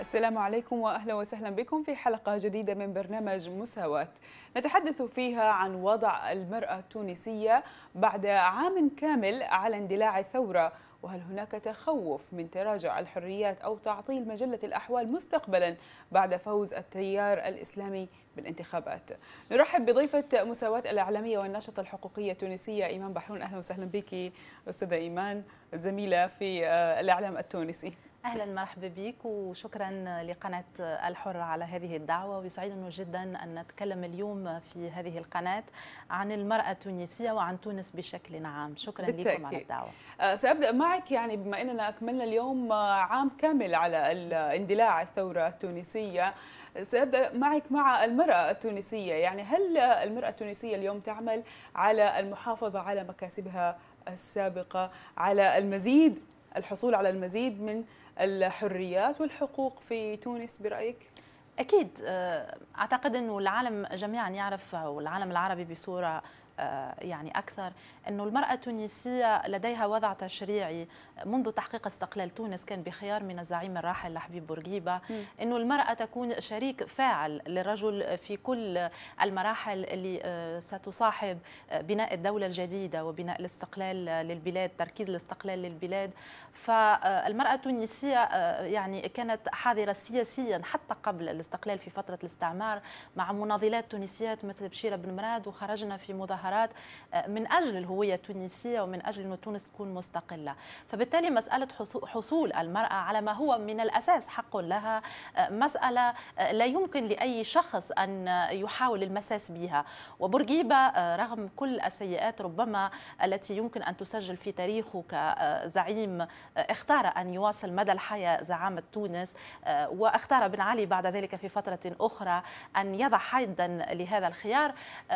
السلام عليكم واهلا وسهلا بكم في حلقه جديده من برنامج مساواه. نتحدث فيها عن وضع المراه التونسيه بعد عام كامل على اندلاع الثوره، وهل هناك تخوف من تراجع الحريات او تعطيل مجله الاحوال مستقبلا بعد فوز التيار الاسلامي بالانتخابات. نرحب بضيفه مساواه الاعلاميه والناشطه الحقوقيه التونسيه ايمان بحرون، اهلا وسهلا بك استاذه ايمان الزميله في آه، الاعلام التونسي. اهلا مرحبا بك وشكرا لقناه الحره على هذه الدعوه ويسعدني جدا ان نتكلم اليوم في هذه القناه عن المراه التونسيه وعن تونس بشكل عام شكرا بالتأكيد. لكم على الدعوه أه، سابدا معك يعني بما اننا اكملنا اليوم أه، عام كامل على اندلاع الثوره التونسيه سأبدأ معك مع المرأة التونسية يعني هل المرأة التونسية اليوم تعمل على المحافظة على مكاسبها السابقة على المزيد الحصول على المزيد من الحريات والحقوق في تونس برايك؟ اكيد آه، اعتقد انه العالم جميعا يعرف والعالم العربي بصوره آه، يعني أكثر أنه المرأة التونسية لديها وضع تشريعي منذ تحقيق استقلال تونس كان بخيار من الزعيم الراحل لحبيب بورقيبة أنه المرأة تكون شريك فاعل للرجل في كل المراحل اللي آه، ستصاحب آه، بناء الدولة الجديدة وبناء الاستقلال للبلاد تركيز الاستقلال للبلاد فالمرأة التونسية يعني كانت حاضرة سياسيا حتى قبل الاستقلال في فترة الاستعمار مع مناضلات تونسيات مثل بشيرة بن مراد وخرجنا في مظاهرات مظاهرات آه، من أجل الهوية التونسية ومن أجل أن تونس تكون مستقلة فبالتالي مسألة حصول المرأة على ما هو من الأساس حق لها آه، مسألة آه، لا يمكن لأي شخص أن يحاول المساس بها وبورقيبة رغم كل السيئات ربما التي يمكن أن تسجل في تاريخه كزعيم اختار أن يواصل مدى الحياة زعامة تونس واختار بن علي بعد ذلك في فترة أخرى أن يضع حدا لهذا الخيار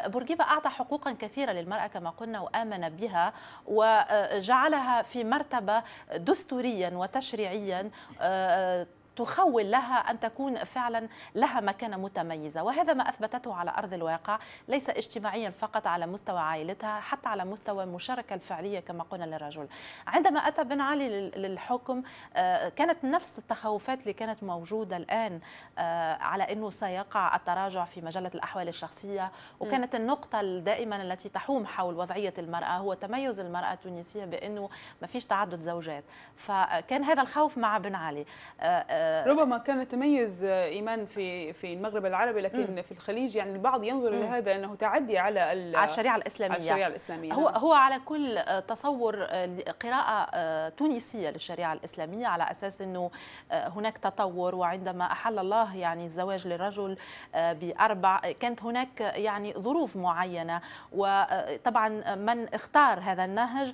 بورقيبة أعطى حقوقا كثيرة للمرأة كما قلنا وآمن بها وجعلها في مرتبة دستوريا وتشريعيا آه، تخول لها أن تكون فعلا لها مكانة متميزة وهذا ما أثبتته على أرض الواقع ليس اجتماعيا فقط على مستوى عائلتها حتى على مستوى المشاركة الفعلية كما قلنا للرجل عندما أتى بن علي للحكم آه، كانت نفس التخوفات اللي كانت موجودة الآن آه، على أنه سيقع التراجع في مجلة الأحوال الشخصية وكانت النقطة دائما التي تحوم حول وضعية المرأة هو تميز المرأة التونسية بأنه ما فيش تعدد زوجات فكان هذا الخوف مع بن علي آه، ربما كان تميز ايمان في في المغرب العربي لكن م. في الخليج يعني البعض ينظر م. لهذا انه تعدي على على الشريعه الاسلاميه على الشريعه الاسلاميه هو نعم. هو على كل آه، تصور آه، قراءه آه، تونسيه للشريعه الاسلاميه على اساس انه هناك تطور وعندما احل الله يعني الزواج للرجل باربع كانت هناك يعني ظروف معينه وطبعا من اختار هذا النهج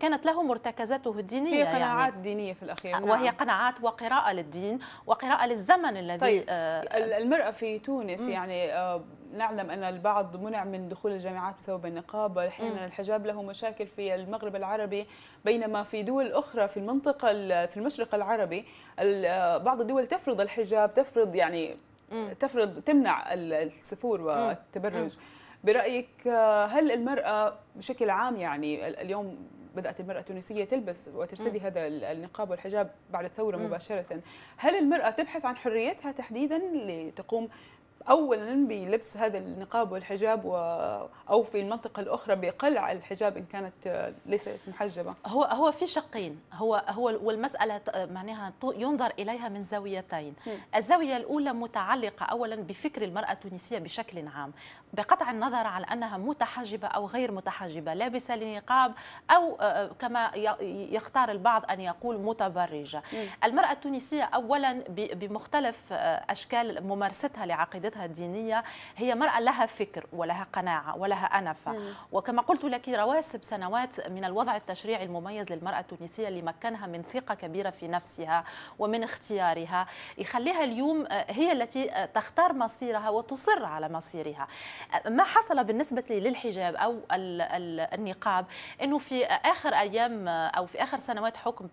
كانت له مرتكزاته الدينيه هي قناعات يعني دينيه في الاخير وهي نعم. قناعات وقراءه للدين الدين وقراءة للزمن الذي طيب آه المرأة في تونس مم. يعني آه نعلم أن البعض منع من دخول الجامعات بسبب النقاب أحيانا الحجاب له مشاكل في المغرب العربي بينما في دول أخرى في المنطقة في المشرق العربي آه، بعض الدول تفرض الحجاب تفرض يعني مم. تفرض تمنع السفور والتبرج مم. برأيك آه، هل المرأة بشكل عام يعني اليوم بدأت المرأة التونسية تلبس وترتدي هذا النقاب والحجاب بعد الثورة مباشرة هل المرأة تبحث عن حريتها تحديدا لتقوم اولا بلبس هذا النقاب والحجاب و... او في المنطقه الاخرى بقلع الحجاب ان كانت آه، ليست محجبه هو هو في شقين هو هو والمساله آه، معناها ينظر اليها من زاويتين م. الزاويه الاولى متعلقه اولا بفكر المراه التونسيه بشكل عام بقطع النظر على انها متحجبه او غير متحجبه لابسه لنقاب او آه، كما يختار البعض ان يقول متبرجه م. المراه التونسيه اولا بمختلف اشكال ممارستها لعقيدتها صبغتها الدينيه هي مراه لها فكر ولها قناعه ولها انفه مم. وكما قلت لك رواسب سنوات من الوضع التشريعي المميز للمراه التونسيه اللي مكنها من ثقه كبيره في نفسها ومن اختيارها يخليها اليوم آه، هي التي آه، تختار مصيرها وتصر على مصيرها آه، ما حصل بالنسبه لي للحجاب او النقاب انه في اخر ايام او في اخر سنوات حكم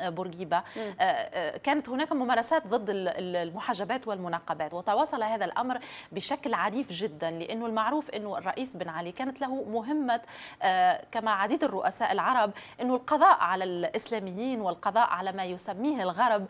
بورقيبة آه، آه، كانت هناك ممارسات ضد المحاجبات والمناقبات وتواصل هذا الأمر بشكل عنيف جدا لأنه المعروف أنه الرئيس بن علي كانت له مهمة آه، كما عديد الرؤساء العرب أنه القضاء على الإسلاميين والقضاء على ما يسميه الغرب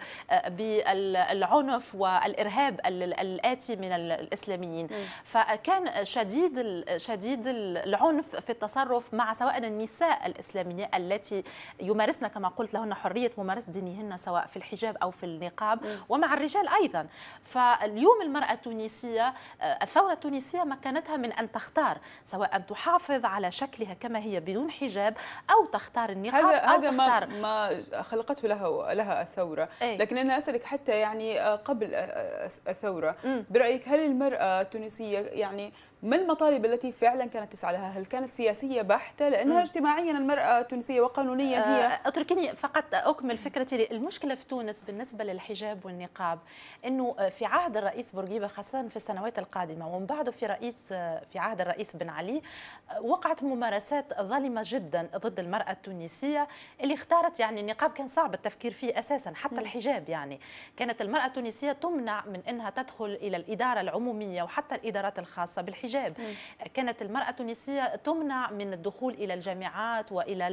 بالعنف والإرهاب الآتي من الإسلاميين فكان شديد شديد العنف في التصرف مع سواء النساء الإسلامية التي يمارسن كما قلت لهن حرية ممارسه دينهن سواء في الحجاب او في النقاب ومع الرجال ايضا فاليوم المراه التونسيه آه، الثوره التونسيه مكنتها من ان تختار سواء ان تحافظ على شكلها كما هي بدون حجاب او تختار النقاب هذا أو هذا تختار ما, ما خلقته لها لها الثوره أي. لكن انا اسالك حتى يعني آه، قبل آه، الثوره برايك هل المراه التونسيه يعني ما المطالب التي فعلا كانت تسعى لها هل كانت سياسية بحتة لأنها م. اجتماعيا المرأة التونسيه وقانونيا هي اتركيني آه، اتركني فقط أكمل فكرتي المشكلة في تونس بالنسبة للحجاب والنقاب أنه في عهد الرئيس بورقيبة خاصة في السنوات القادمة ومن بعده في رئيس في عهد الرئيس بن علي وقعت ممارسات ظالمة جدا ضد المرأة التونسية اللي اختارت يعني النقاب كان صعب التفكير فيه أساسا حتى م. الحجاب يعني كانت المرأة التونسية تمنع من أنها تدخل إلى الإدارة العمومية وحتى الإدارات الخاصة بالحجاب الحجاب كانت المرأة التونسية تمنع من الدخول إلى الجامعات وإلى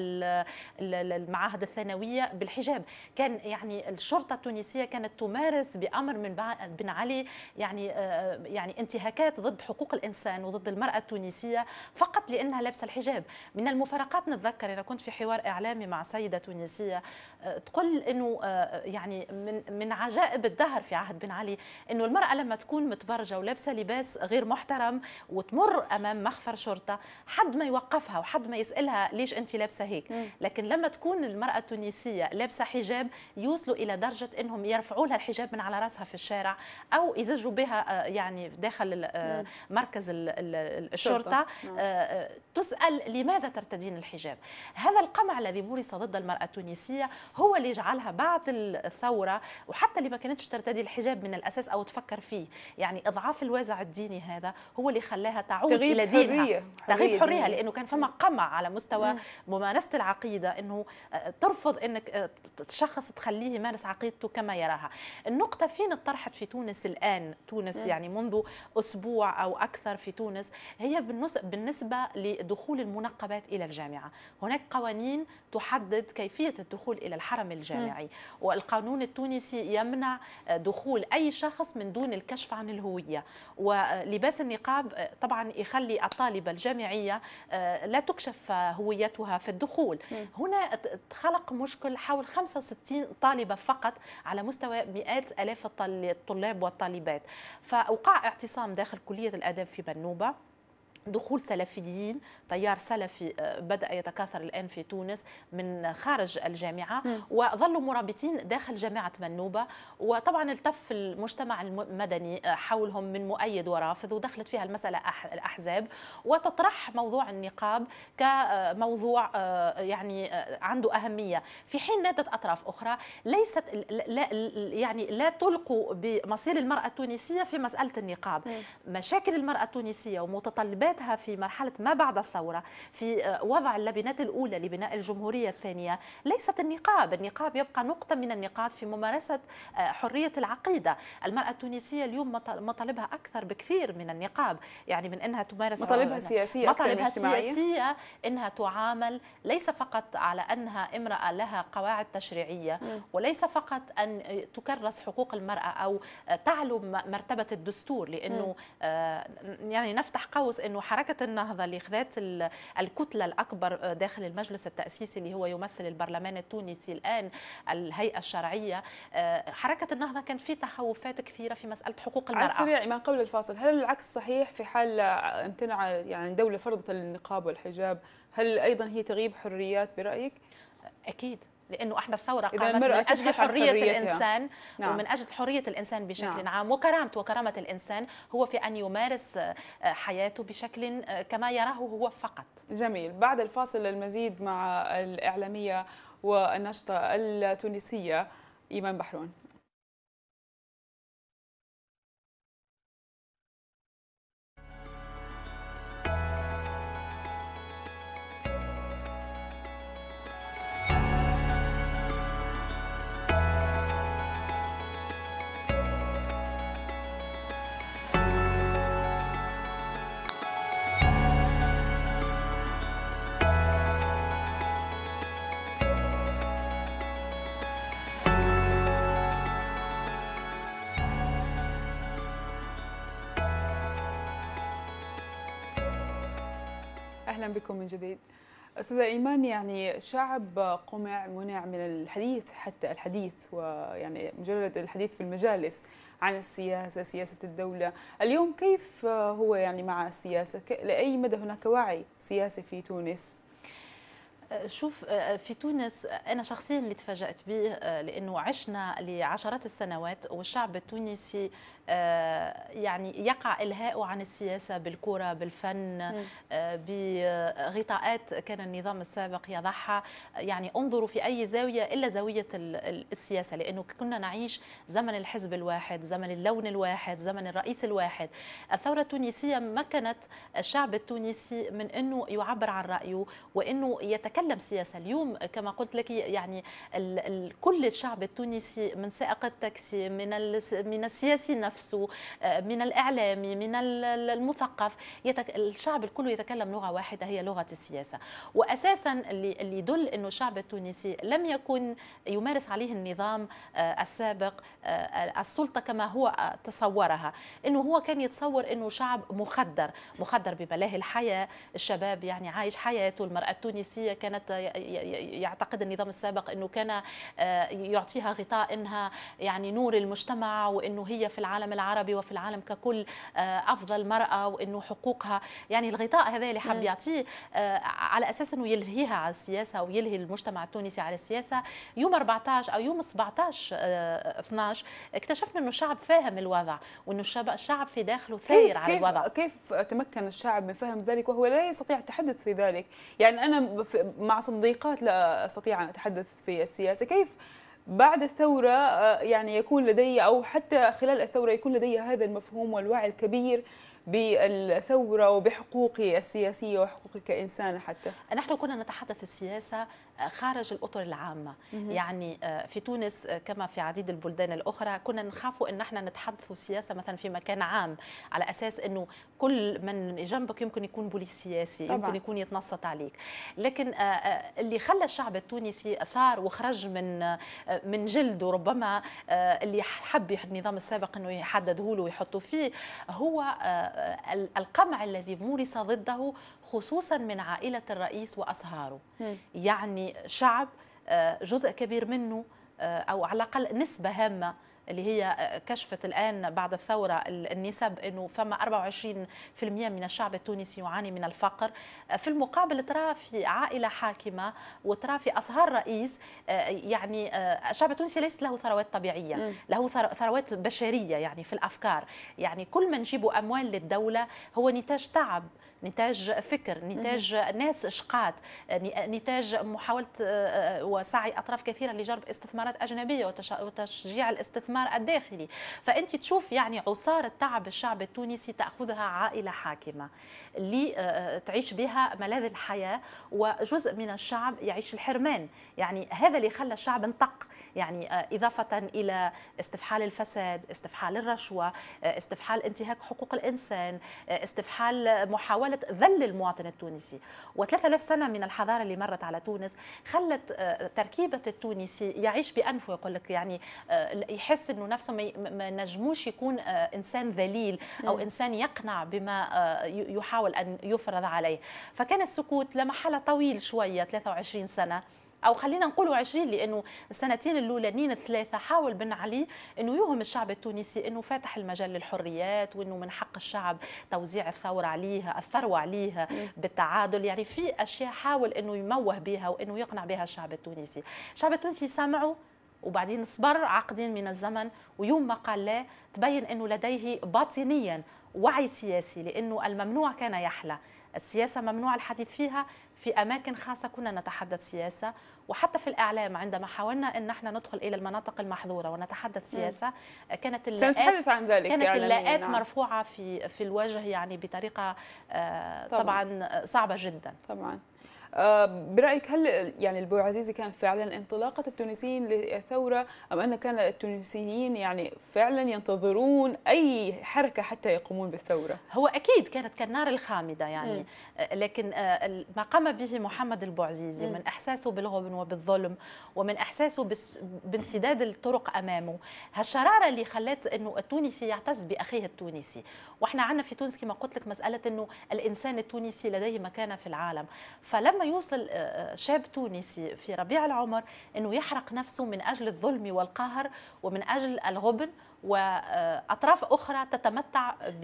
المعاهد الثانوية بالحجاب كان يعني الشرطة التونسية كانت تمارس بأمر من بن علي يعني آه، يعني انتهاكات ضد حقوق الإنسان وضد المرأة التونسية فقط لأنها لابسة الحجاب من المفارقات نتذكر أنا كنت في حوار إعلامي مع سيدة تونسية آه، تقول أنه آه، يعني من من عجائب الدهر في عهد بن علي أنه المرأة لما تكون متبرجة ولابسة لباس غير محترم وتمر امام مخفر شرطه حد ما يوقفها وحد ما يسالها ليش انت لابسه هيك مم. لكن لما تكون المراه التونسيه لابسه حجاب يوصلوا الى درجه انهم يرفعوا لها الحجاب من على راسها في الشارع او يزجوا بها آه، يعني داخل آه، مركز الشرطه آه، تسال لماذا ترتدين الحجاب هذا القمع الذي مورس ضد المراه التونسيه هو اللي جعلها بعد الثوره وحتى اللي ما كانتش ترتدي الحجاب من الاساس او تفكر فيه يعني اضعاف الوازع الديني هذا هو اللي خلى خلاها تعود تغيب الى دينها حرية. تغيب حرية لانه كان فما قمع على مستوى ممارسه العقيده انه آه، ترفض انك آه، شخص تخليه يمارس عقيدته كما يراها النقطه فين طرحت في تونس الان تونس يعني منذ اسبوع او اكثر في تونس هي بالنسبه لدخول المنقبات الى الجامعه هناك قوانين تحدد كيفيه الدخول الى الحرم الجامعي والقانون التونسي يمنع دخول اي شخص من دون الكشف عن الهويه ولباس النقاب طبعا يخلي الطالبة الجامعية آه، لا تكشف هويتها في الدخول هنا خلق مشكل حول 65 طالبة فقط على مستوى مئات ألاف الطلاب والطالبات فأوقع اعتصام داخل كلية الآداب في بنوبة دخول سلفيين تيار سلفي آه، بدا يتكاثر الان في تونس من خارج الجامعه م. وظلوا مرابطين داخل جامعه منوبه وطبعا التف المجتمع المدني آه، حولهم من مؤيد ورافض ودخلت فيها المساله الاحزاب وتطرح موضوع النقاب كموضوع آه، يعني عنده اهميه في حين نادت اطراف اخرى ليست لا يعني لا تلقوا بمصير المراه التونسيه في مساله النقاب م. مشاكل المراه التونسيه ومتطلبات ذاتها في مرحلة ما بعد الثورة في آه، وضع اللبنات الأولى لبناء الجمهورية الثانية ليست النقاب النقاب يبقى نقطة من النقاط في ممارسة آه، حرية العقيدة المرأة التونسية اليوم مطالبها أكثر بكثير من النقاب يعني من أنها تمارس مطالبها سياسية مطالبها سياسية أنها تعامل ليس فقط على أنها امرأة لها قواعد تشريعية وليس فقط أن آه، تكرس حقوق المرأة أو تعلو مرتبة الدستور لأنه يعني نفتح قوس أنه وحركه النهضه اللي خذات الكتله الاكبر داخل المجلس التاسيسي اللي هو يمثل البرلمان التونسي الان الهيئه الشرعيه آه، حركه النهضه كان في تخوفات كثيره في مساله حقوق المراه على السريع ما قبل الفاصل هل العكس صحيح في حال امتنع يعني دوله فرضت النقاب والحجاب هل ايضا هي تغيب حريات برايك اكيد لانه احنا الثوره قامت من اجل حريه الانسان نعم. ومن اجل حريه الانسان بشكل نعم. عام وكرامته وكرامه الانسان هو في ان يمارس آه، حياته بشكل آه، كما يراه هو فقط جميل بعد الفاصل المزيد مع الاعلاميه والناشطه التونسيه ايمان بحرون أهلا بكم من جديد أستاذة إيمان يعني شعب قمع منع من الحديث حتى الحديث ويعني مجرد الحديث في المجالس عن السياسة سياسة الدولة اليوم كيف هو يعني مع السياسة لأي مدى هناك وعي سياسي في تونس؟ شوف في تونس انا شخصيا اللي تفاجات به لانه عشنا لعشرات السنوات والشعب التونسي آه، يعني يقع الهاء عن السياسه بالكره بالفن آه، بغطاءات كان النظام السابق يضعها يعني انظروا في اي زاويه الا زاويه السياسه لانه كنا نعيش زمن الحزب الواحد زمن اللون الواحد زمن الرئيس الواحد الثوره التونسيه مكنت الشعب التونسي من انه يعبر عن رايه وانه يتكلم سياسه اليوم كما قلت لك يعني كل الشعب التونسي من سائق التاكسي من من السياسي نفسه نفسه آه، من الإعلامي من المثقف يتك... الشعب الكل يتكلم لغة واحدة هي لغة السياسة وأساسا اللي, اللي يدل أنه الشعب التونسي لم يكن يمارس عليه النظام آه، السابق آه، السلطة كما هو تصورها أنه هو كان يتصور أنه شعب مخدر مخدر ببلاه الحياة الشباب يعني عايش حياته المرأة التونسية كانت يعتقد النظام السابق أنه كان يعطيها غطاء أنها يعني نور المجتمع وأنه هي في العالم العالم العربي وفي العالم ككل آه، افضل مراه وانه حقوقها يعني الغطاء هذا اللي حاب يعطيه آه، على اساس انه يلهيها على السياسه ويلهي المجتمع التونسي على السياسه يوم 14 او يوم 17 12 آه، اكتشفنا انه الشعب فاهم الوضع وانه الشعب في داخله ثاير على الوضع كيف تمكن الشعب من فهم ذلك وهو لا يستطيع التحدث في ذلك يعني انا مع صديقات لا استطيع ان اتحدث في السياسه كيف بعد الثورة آه، يعني يكون لدي أو حتى خلال الثورة يكون لدي هذا المفهوم والوعي الكبير بالثورة وبحقوقي السياسية وحقوقي كإنسان حتى نحن كنا نتحدث السياسة خارج الاطر العامه مم. يعني آه، في تونس آه، كما في عديد البلدان الاخرى كنا نخاف ان احنا نتحدث سياسه مثلا في مكان عام على اساس انه كل من جنبك يمكن يكون بوليس سياسي طبعا. يمكن يكون يتنصت عليك لكن آه، اللي خلى الشعب التونسي ثار وخرج من من جلده ربما اللي حب النظام السابق انه يحدده له ويحطه فيه هو القمع الذي مورس ضده خصوصا من عائلة الرئيس وأصهاره يعني شعب آه، جزء كبير منه آه، أو على الأقل نسبة هامة اللي هي آه، كشفت الآن بعد الثورة النسب أنه فما 24% من الشعب التونسي يعاني من الفقر في المقابل ترى في عائلة حاكمة وترى في أصهار رئيس يعني الشعب التونسي ليست له ثروات طبيعية له ثروات بشرية يعني في الأفكار يعني كل ما نجيب أموال للدولة هو نتاج تعب نتاج فكر نتاج ناس اشقات نتاج محاولة آه، آه، وسعي أطراف كثيرة لجلب استثمارات أجنبية وتشجيع الاستثمار الداخلي فأنت تشوف يعني عصارة تعب الشعب التونسي تأخذها عائلة حاكمة اللي آه، تعيش بها ملاذ الحياة وجزء من الشعب يعيش الحرمان يعني هذا اللي خلى الشعب انطق يعني إضافة إلى استفحال الفساد استفحال الرشوة استفحال انتهاك حقوق الإنسان استفحال محاولة عملت ذل المواطن التونسي و3000 سنه من الحضاره اللي مرت على تونس خلت آه، تركيبه التونسي يعيش بانفه يقول لك يعني آه، يحس انه نفسه ما نجموش يكون آه، انسان ذليل او انسان يقنع بما يحاول ان يفرض عليه فكان السكوت لمحل طويل شويه 23 سنه او خلينا نقولوا 20 لانه السنتين الاولانيين الثلاثه حاول بن علي انه يوهم الشعب التونسي انه فاتح المجال للحريات وانه من حق الشعب توزيع الثوره عليه الثروه عليه بالتعادل يعني في اشياء حاول انه يموه بها وانه يقنع بها الشعب التونسي الشعب التونسي سمعوا وبعدين صبر عقدين من الزمن ويوم ما قال لا تبين انه لديه باطنيا وعي سياسي لانه الممنوع كان يحلى السياسه ممنوع الحديث فيها في أماكن خاصة كنا نتحدث سياسة وحتى في الإعلام عندما حاولنا أن نحن ندخل إلى المناطق المحظورة ونتحدث سياسة آه، كانت اللاءات عن ذلك كانت اللاءات نعم. مرفوعة في في الوجه يعني بطريقة آه، طبعا, طبعا صعبة جدا طبعا آه، برايك هل يعني البو عزيزي كان فعلا انطلاقه التونسيين للثوره ام ان كان التونسيين يعني فعلا ينتظرون اي حركه حتى يقومون بالثوره هو اكيد كانت كالنار الخامده يعني م. آه، لكن آه، ما قام به محمد البو عزيزي من احساسه بالغبن وبالظلم ومن احساسه بانسداد الطرق امامه هالشراره اللي خلت انه التونسي يعتز باخيه التونسي واحنا عندنا في تونس كما قلت لك مساله انه الانسان التونسي لديه مكانه في العالم فلما لما يوصل آه، آه، شاب تونسي في ربيع العمر انه يحرق نفسه من اجل الظلم والقهر ومن اجل الغبن واطراف آه، اخرى تتمتع ب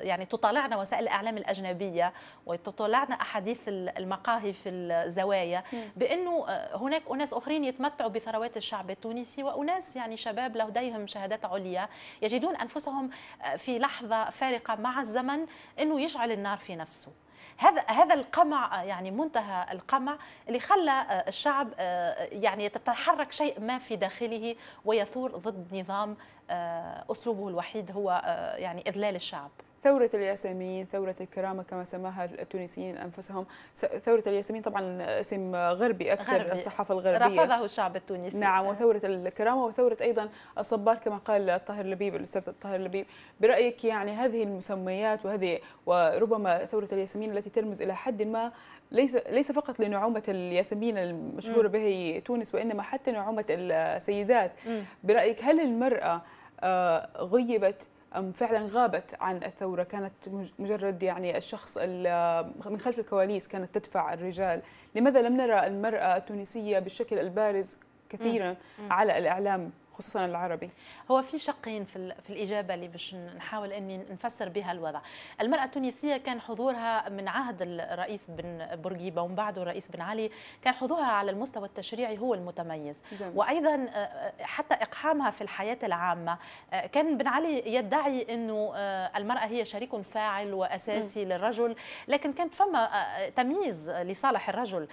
يعني تطالعنا وسائل الاعلام الاجنبيه وتطالعنا احاديث المقاهي في الزوايا بانه هناك اناس اخرين يتمتعوا بثروات الشعب التونسي واناس يعني شباب لديهم شهادات عليا يجدون انفسهم في لحظه فارقه مع الزمن انه يشعل النار في نفسه هذا هذا القمع يعني منتهى القمع اللي خلى آه، الشعب آه، يعني يتحرك شيء ما في داخله ويثور ضد نظام آه، اسلوبه الوحيد هو يعني اذلال الشعب ثورة الياسمين ثورة الكرامة كما سماها التونسيين أنفسهم ثورة الياسمين طبعا اسم غربي أكثر غربي. الصحافة الغربية رفضه الشعب التونسي نعم وثورة الكرامة وثورة أيضا الصبار كما قال الطاهر لبيب الأستاذ الطاهر لبيب برأيك يعني هذه المسميات وهذه وربما ثورة الياسمين التي ترمز إلى حد ما ليس ليس فقط لنعومة الياسمين المشهورة به تونس وإنما حتى نعومة السيدات برأيك هل المرأة آه، غيبت فعلا غابت عن الثورة كانت مجرد يعني الشخص من خلف الكواليس كانت تدفع الرجال لماذا لم نرى المرأة التونسية بالشكل البارز كثيرا على الإعلام خصوصا العربي هو في شقين في, في الإجابة اللي باش نحاول أني نفسر بها الوضع المرأة التونسية كان حضورها من عهد الرئيس بن بورقيبة ومن بعده الرئيس بن علي كان حضورها على المستوى التشريعي هو المتميز جميل. وأيضا آه، آه، حتى إقحامها في الحياة العامة آه، كان بن علي يدعي أنه المرأة هي شريك فاعل وأساسي م. للرجل لكن كانت فما تمييز لصالح الرجل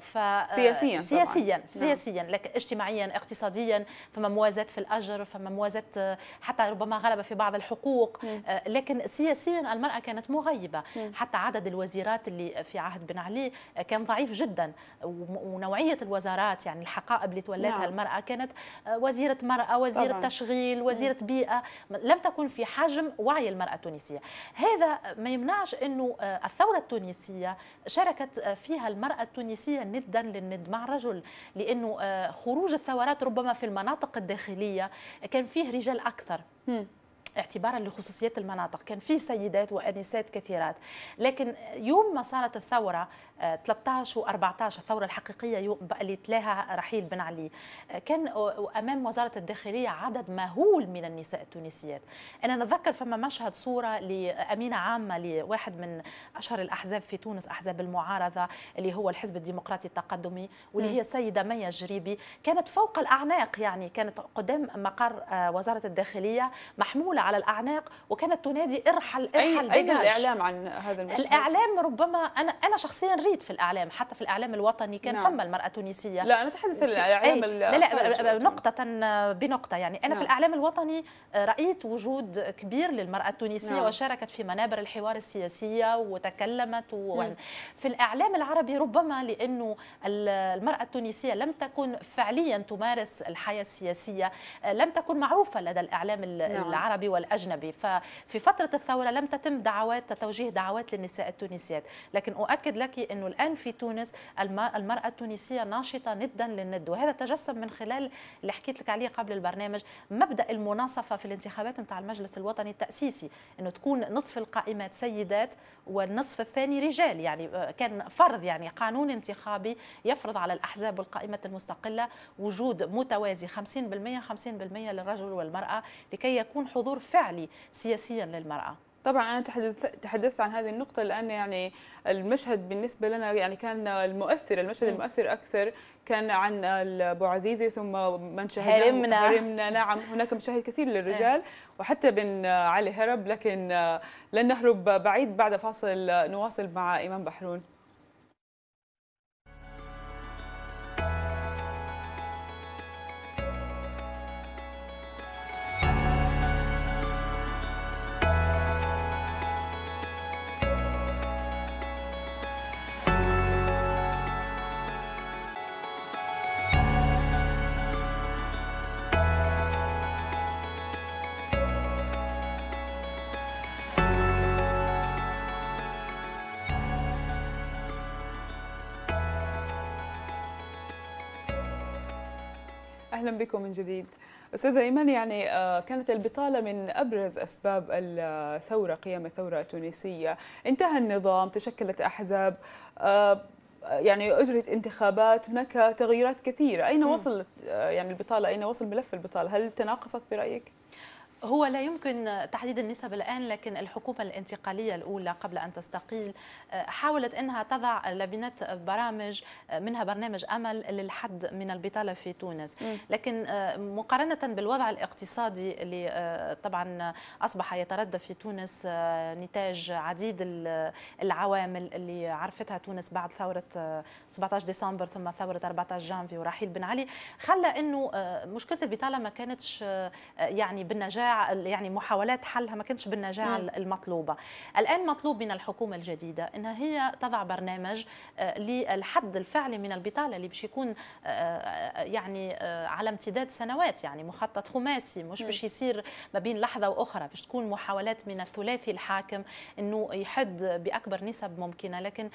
ف... سياسيا سياسيا طبعاً. نعم. سياسيا لكن اجتماعيا اقتصاديا فما موازاة في الأجر فما موازاة آه، حتى ربما غلبة في بعض الحقوق آه، لكن سياسيا المرأة كانت مغيبة حتى عدد الوزيرات اللي في عهد بن علي آه، كان ضعيف جدا ونوعية الوزارات يعني الحقائب اللي تولتها نعم. المرأة كانت وزيرة مرأة وزيرة طبعا. تشغيل وزيرة بيئة لم تكن في حجم وعي المرأة التونسية هذا ما يمنعش أنه الثورة التونسية شاركت فيها المرأة التونسية ندا للند مع الرجل لأنه خروج الثورات ربما في المناطق الطاقه الداخليه كان فيه رجال اكثر اعتبارا لخصوصية المناطق كان في سيدات وأنسات كثيرات لكن يوم ما صارت الثورة 13 آه، و14 الثورة الحقيقية اللي تلاها رحيل بن علي آه، كان أمام وزارة الداخلية عدد مهول من النساء التونسيات أنا نتذكر فما مشهد صورة لأمينة عامة لواحد من أشهر الأحزاب في تونس أحزاب المعارضة اللي هو الحزب الديمقراطي التقدمي واللي هي السيدة ميا الجريبي كانت فوق الأعناق يعني كانت قدام مقر آه، وزارة الداخلية محمولة على الأعناق وكانت تنادي ارحل ارحل أي أين الإعلام عن هذا المشهد؟ الإعلام ربما أنا أنا شخصيا ريد في الإعلام حتى في الإعلام الوطني كان نعم. فما المرأة التونسية لا أنا أتحدث الإعلام لا لا نقطة بنقطة يعني أنا نعم. في الإعلام الوطني رأيت وجود كبير للمرأة التونسية نعم. وشاركت في منابر الحوار السياسية وتكلمت و... في الإعلام العربي ربما لأنه المرأة التونسية لم تكن فعليا تمارس الحياة السياسية لم تكن معروفة لدى الإعلام نعم. العربي والأجنبي ففي فترة الثورة لم تتم دعوات توجيه دعوات للنساء التونسيات لكن أؤكد لك أنه الآن في تونس المرأة التونسية ناشطة ندا للند وهذا تجسم من خلال اللي حكيت لك عليه قبل البرنامج مبدأ المناصفة في الانتخابات نتاع المجلس الوطني التأسيسي أنه تكون نصف القائمات سيدات والنصف الثاني رجال يعني آه، كان فرض يعني قانون انتخابي يفرض على الأحزاب والقائمة المستقلة وجود متوازي 50% 50% للرجل والمرأة لكي يكون حضور فعلي سياسيا للمرأة طبعا انا تحدثت عن هذه النقطه لان يعني المشهد بالنسبه لنا يعني كان المؤثر المشهد م. المؤثر اكثر كان عن ابو عزيزي ثم من شهدنا هرمنا هرمنا نعم هناك مشاهد كثير للرجال إيه. وحتى بن علي هرب لكن لن نهرب بعيد بعد فاصل نواصل مع ايمان بحرون اهلا بكم من جديد استاذه ايمان يعني آه، كانت البطاله من ابرز اسباب الثوره قيام الثوره التونسيه انتهى النظام تشكلت احزاب آه، يعني اجريت انتخابات هناك تغييرات كثيره اين وصلت آه، يعني البطاله اين وصل ملف البطاله هل تناقصت برايك هو لا يمكن تحديد النسب الآن لكن الحكومة الانتقالية الأولى قبل أن تستقيل آه، حاولت أنها تضع لبنة برامج آه، منها برنامج أمل للحد من البطالة في تونس لكن آه، مقارنة بالوضع الاقتصادي اللي طبعا أصبح يتردى في تونس نتاج عديد العوامل اللي عرفتها تونس بعد ثورة 17 ديسمبر ثم ثورة 14 جانفي ورحيل بن علي خلى أنه مشكلة البطالة ما كانتش يعني بالنجاح يعني محاولات حلها ما كانش بالنجاعه المطلوبه الان مطلوب من الحكومه الجديده انها هي تضع برنامج آه، للحد الفعلي من البطاله اللي باش يكون آه، آه، يعني على امتداد سنوات يعني مخطط خماسي مش باش يصير ما بين لحظه واخرى باش تكون محاولات من الثلاثي الحاكم انه يحد باكبر نسب ممكنه لكن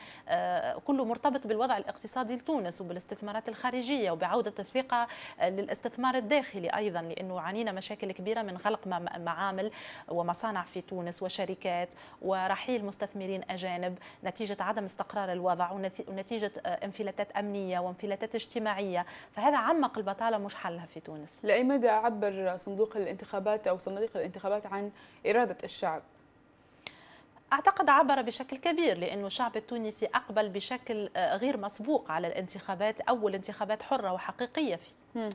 كله مرتبط بالوضع الاقتصادي لتونس وبالاستثمارات الخارجيه وبعوده الثقه للاستثمار الداخلي ايضا لانه عانينا مشاكل كبيره من غلق معامل ومصانع في تونس وشركات ورحيل مستثمرين أجانب نتيجة عدم استقرار الوضع ونتيجة آه، انفلاتات أمنية وانفلاتات اجتماعية فهذا عمق البطالة مش حلها في تونس لأي مدى عبر صندوق الانتخابات أو صناديق الانتخابات عن إرادة الشعب اعتقد عبر بشكل كبير لانه الشعب التونسي اقبل بشكل آه، غير مسبوق على الانتخابات اول انتخابات حره وحقيقيه في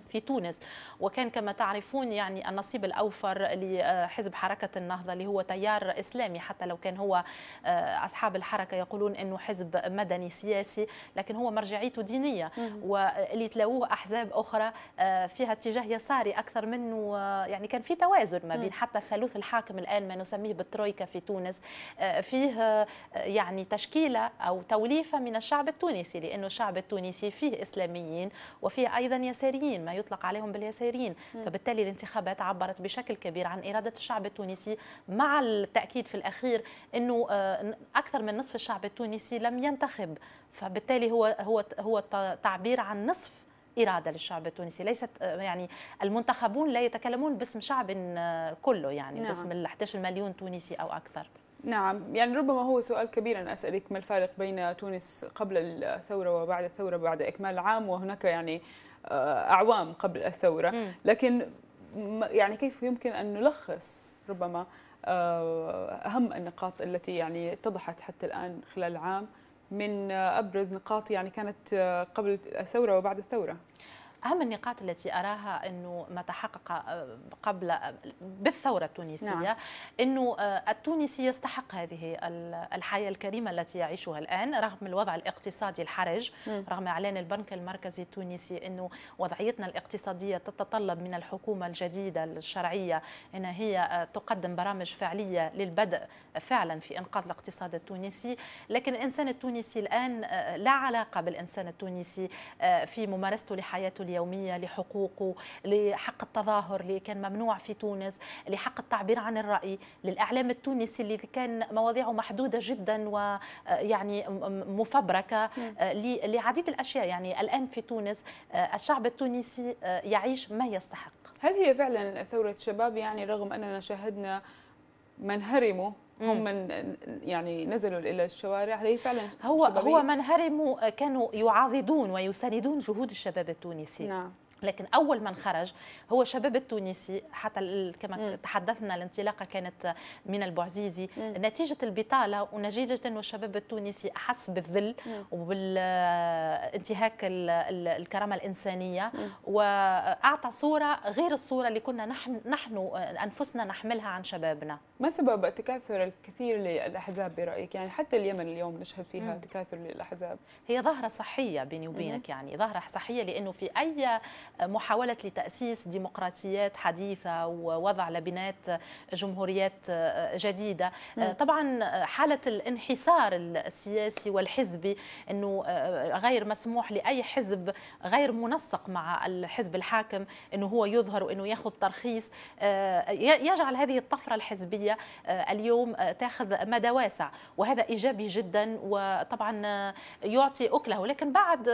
في تونس وكان كما تعرفون يعني النصيب الأوفر لحزب حركة النهضة اللي هو تيار إسلامي حتى لو كان هو آه، أصحاب الحركة يقولون أنه حزب مدني سياسي لكن هو مرجعيته دينية واللي تلاوه أحزاب أخرى آه، فيها اتجاه يساري أكثر منه آه، يعني كان في توازن ما بين حتى الثالوث الحاكم الآن ما نسميه بالترويكا في تونس فيه يعني تشكيلة أو توليفة من الشعب التونسي لأنه الشعب التونسي فيه إسلاميين وفيه أيضا يساريين اليمين ما يطلق عليهم باليساريين فبالتالي الانتخابات عبرت بشكل كبير عن إرادة الشعب التونسي مع التأكيد في الأخير أنه آه، أكثر من نصف الشعب التونسي لم ينتخب فبالتالي هو هو هو تعبير عن نصف إرادة للشعب التونسي ليست آه، يعني المنتخبون لا يتكلمون باسم شعب آه، كله يعني نعم. باسم ال 11 مليون تونسي أو أكثر نعم يعني ربما هو سؤال كبير أن أسألك ما الفارق بين تونس قبل الثورة وبعد الثورة بعد إكمال العام وهناك يعني آه، أعوام قبل الثورة لكن يعني كيف يمكن أن نلخص ربما آه، أهم النقاط التي يعني اتضحت حتى الآن خلال العام من آه، أبرز نقاط يعني كانت قبل الثورة وبعد الثورة أهم النقاط التي أراها أنه ما تحقق آه، قبل آه، بالثورة التونسية نعم. أنه آه، التونسي يستحق هذه الحياة الكريمة التي يعيشها الآن رغم الوضع الاقتصادي الحرج م. رغم إعلان البنك المركزي التونسي أنه وضعيتنا الاقتصادية تتطلب من الحكومة الجديدة الشرعية أن هي تقدم برامج فعلية للبدء فعلا في إنقاذ الاقتصاد التونسي لكن الإنسان التونسي الآن لا علاقة بالإنسان التونسي في ممارسته لحياته اليومية لحقوقه لحق التظاهر اللي كان ممنوع في تونس لحق التعبير عن الرأي للإعلام التونسي اللي كان مواضيعه محدودة جدا ويعني آه، مفبركة آه، لعديد الأشياء يعني الآن في تونس آه، الشعب التونسي يعيش ما يستحق هل هي فعلا ثورة شباب يعني رغم أننا شاهدنا من هرموا هم من يعني نزلوا الى الشوارع هي فعلا هو هو من هرموا كانوا يعاضدون ويساندون جهود الشباب التونسي نعم لكن اول من خرج هو شباب التونسي حتى كما تحدثنا الانطلاقه كانت من البعزيزي م. نتيجه البطاله ونتيجه انه الشباب التونسي احس بالذل مم. وبالانتهاك الكرامه الانسانيه م. واعطى صوره غير الصوره اللي كنا نحن, نحن انفسنا نحملها عن شبابنا ما سبب التكاثر الكثير للاحزاب برايك يعني حتى اليمن اليوم نشهد فيها تكاثر للاحزاب هي ظاهره صحيه بيني وبينك يعني ظاهره صحيه لانه في اي محاولة لتأسيس ديمقراطيات حديثة ووضع لبنات جمهوريات جديدة نعم. آه، طبعا حالة الانحسار السياسي والحزبي أنه آه، غير مسموح لأي حزب غير منسق مع الحزب الحاكم أنه هو يظهر وأنه يأخذ ترخيص آه، يجعل هذه الطفرة الحزبية اليوم تاخذ مدى واسع وهذا إيجابي جدا وطبعا يعطي أكله ولكن بعد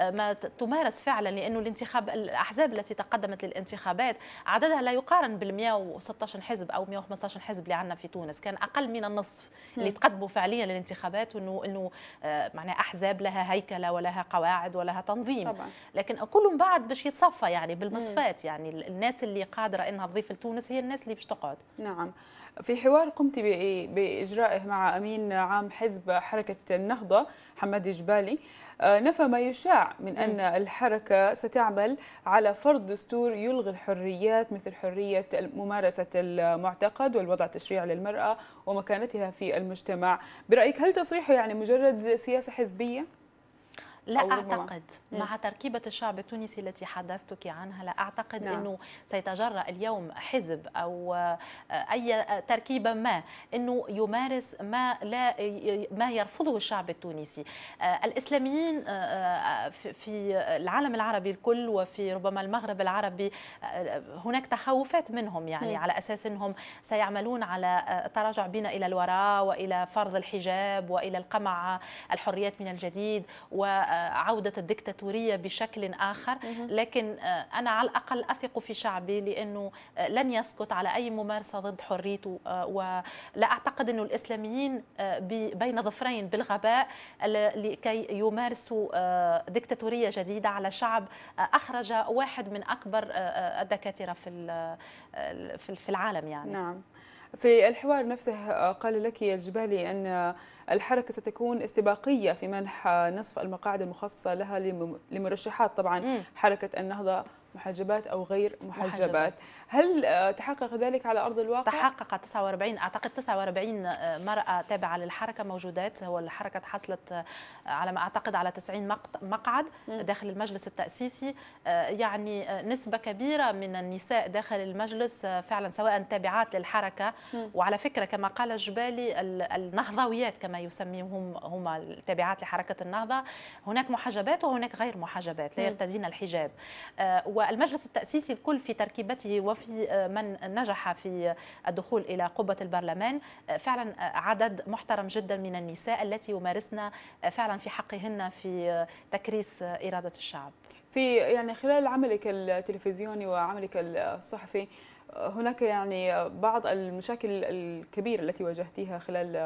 ما تمارس فعلا لأنه الانتخاب الأحزاب التي تقدمت للانتخابات عددها لا يقارن بال 116 حزب أو 115 حزب اللي عندنا في تونس كان أقل من النصف اللي تقدموا فعليا للانتخابات وأنه أنه آه، معناها أحزاب لها هيكلة ولها قواعد ولها تنظيم طبعا. لكن كل من بعد باش يتصفى يعني بالمصفات يعني الناس اللي قادرة أنها تضيف لتونس هي الناس اللي باش تقعد نعم في حوار قمت بإجرائه مع أمين عام حزب حركة النهضة حماد جبالي آه، نفى ما يشاع من نعم. أن الحركة ستعمل على فرض دستور يلغي الحريات مثل حرية ممارسة المعتقد والوضع التشريع للمرأة ومكانتها في المجتمع برأيك هل تصريحه يعني مجرد سياسة حزبية؟ لا أعتقد مم. إيه. مع تركيبة الشعب التونسي التي حدثتك عنها لا أعتقد نعم. أنه سيتجرأ اليوم حزب أو آه، أي تركيبة ما أنه يمارس ما, لا ما يرفضه الشعب التونسي آه، الإسلاميين آه، في العالم العربي الكل وفي ربما المغرب العربي هناك تخوفات منهم يعني مم. نعم. على أساس أنهم سيعملون على تراجع بنا إلى الوراء وإلى فرض الحجاب وإلى القمع الحريات من الجديد و آه، عودة الدكتاتورية بشكل آخر لكن آه، أنا على الأقل أثق في شعبي لأنه آه، لن يسكت على أي ممارسة ضد حريته ولا أعتقد أنه الإسلاميين بين ظفرين بالغباء لكي يمارسوا دكتاتورية جديدة على شعب أخرج واحد من أكبر الدكاترة في في العالم يعني نعم في الحوار نفسه آه، قال لك الجبالي أن الحركة ستكون استباقية في منح نصف المقاعد المخصصة لها لمرشحات طبعا حركة النهضة محجبات أو غير محجبات, محجبات. هل آه، تحقق ذلك على أرض الواقع؟ تحقق 49 أعتقد 49 آه، مرأة تابعة للحركة موجودات هو الحركة حصلت آه، على ما أعتقد على 90 مقعد داخل المجلس التأسيسي يعني نسبة كبيرة من النساء داخل المجلس فعلا سواء تابعات للحركة وعلى فكرة كما قال جبالي النهضويات كما يسميهم هما التابعات لحركة النهضة هناك محجبات وهناك غير محجبات لا يرتدين الحجاب و والمجلس التأسيسي الكل في تركيبته وفي آه، من نجح في الدخول إلى قبة البرلمان آه، فعلا آه، عدد محترم جدا من النساء التي يمارسن فعلا في حقهن في تكريس إرادة الشعب في يعني خلال عملك التلفزيوني وعملك الصحفي هناك يعني بعض المشاكل الكبيرة التي واجهتيها خلال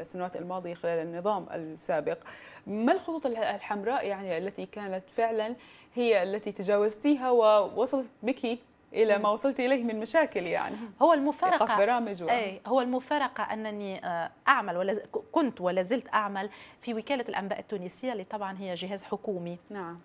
السنوات الماضية خلال النظام السابق ما الخطوط الحمراء يعني التي كانت فعلا هي التي تجاوزتيها ووصلت بك الى ما وصلت اليه من مشاكل يعني هو المفارقه برامج و... أي هو المفارقه انني آه، اعمل ولز... كنت ولا زلت اعمل في وكاله الانباء التونسيه اللي طبعا هي جهاز حكومي نعم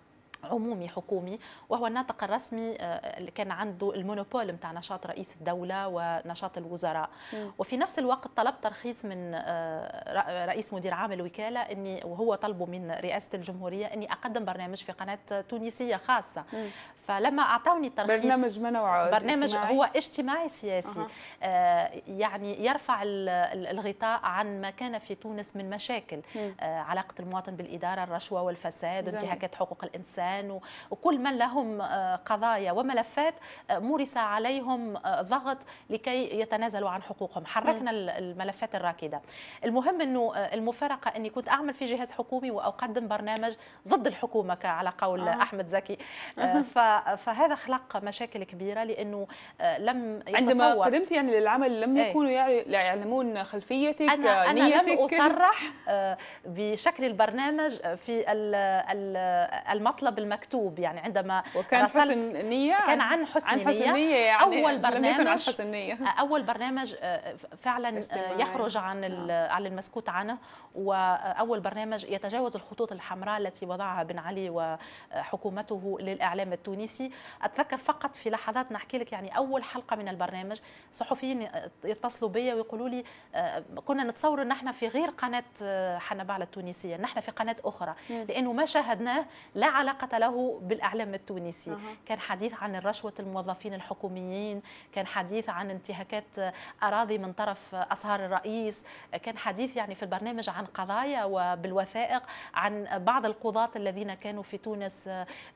عمومي حكومي وهو الناطق الرسمي آه، اللي كان عنده المونوبول نتاع نشاط رئيس الدولة ونشاط الوزراء م. وفي نفس الوقت طلب ترخيص من آه، رئيس مدير عام الوكالة اني وهو طلبه من رئاسة الجمهورية اني اقدم برنامج في قناة تونسية خاصة م. فلما اعطوني الترخيص برنامج منوع برنامج اجتماعي. هو اجتماعي سياسي أه. آه يعني يرفع الغطاء عن ما كان في تونس من مشاكل آه علاقة المواطن بالإدارة الرشوة والفساد انتهاكات حقوق الإنسان الان وكل من لهم آه، قضايا وملفات آه، مورس عليهم آه، ضغط لكي يتنازلوا عن حقوقهم حركنا نعم. الملفات الراكده المهم انه المفارقه اني كنت اعمل في جهاز حكومي واقدم برنامج ضد الحكومه على قول آه. احمد زكي فهذا خلق مشاكل كبيره لانه لم يتصور عندما قدمت يعني للعمل لم إيه. يكونوا يعني يعلمون خلفيتك أنا, أنا لم اصرح بشكل البرنامج في المطلب المكتوب يعني عندما وكان حسن نية كان عن حسن, عن حسن نية يعني أول برنامج عن حسن نية آه، أول برنامج آه، فعلا آه، استماعي. يخرج عن نعم. عن المسكوت عنه وأول برنامج يتجاوز الخطوط الحمراء التي وضعها بن علي وحكومته للإعلام التونسي أتذكر فقط في لحظات نحكي لك يعني أول حلقة من البرنامج صحفيين يتصلوا بي ويقولوا لي كنا نتصور نحن في غير قناة حنبالة التونسية نحن في قناة أخرى لأنه ما شاهدناه لا علاقة حتى له بالاعلام التونسي أه. كان حديث عن رشوه الموظفين الحكوميين كان حديث عن انتهاكات اراضي من طرف اصهار الرئيس كان حديث يعني في البرنامج عن قضايا وبالوثائق عن بعض القضاة الذين كانوا في تونس